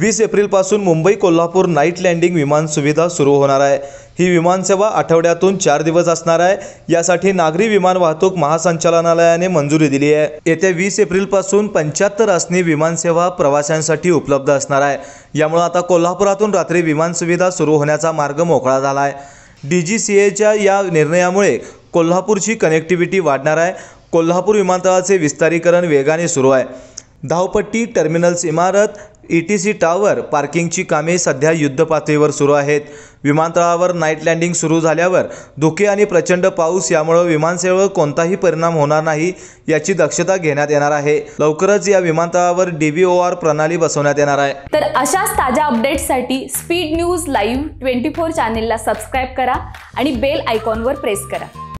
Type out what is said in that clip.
वीस एप्रिलपासून Mumbai Kolhapur night landing विमान सुविधा सुरू होणार आहे ही विमानसेवा आठवड्यातून चार दिवस असणार आहे यासाठी नागरी विमान वाहतूक महासंचालनालयाने मंजुरी दिली आहे येत्या वीस एप्रिलपासून पंच्याहत्तर आसनी विमानसेवा प्रवाशांसाठी उपलब्ध असणार आहे यामुळे आता कोल्हापुरातून रात्री विमान सुविधा सुरू होण्याचा मार्ग मोकळा झाला आहे डी जी सी एच्या या निर्णयामुळे कोल्हापूरची कनेक्टिव्हिटी वाढणार आहे कोल्हापूर विमानतळाचे विस्तारीकरण वेगाने सुरू आहे धावपट्टी टर्मिनल्स इमारत ई टी सी टावर पार्किंगची कामे सध्या युद्धपातळीवर सुरू आहेत विमानतळावर नाईट लँडिंग सुरू झाल्यावर धुके आणि प्रचंड पाऊस यामुळे विमानसेवेवर कोणताही परिणाम होणार नाही याची दक्षता घेण्यात येणार आहे लवकरच या विमानतळावर आर प्रणाली बसवण्यात येणार आहे तर अशाच ताज्या अपडेट्ससाठी speed news live twenty four चॅनेलला सबस्क्राईब करा आणि बेल आयकॉनवर प्रेस करा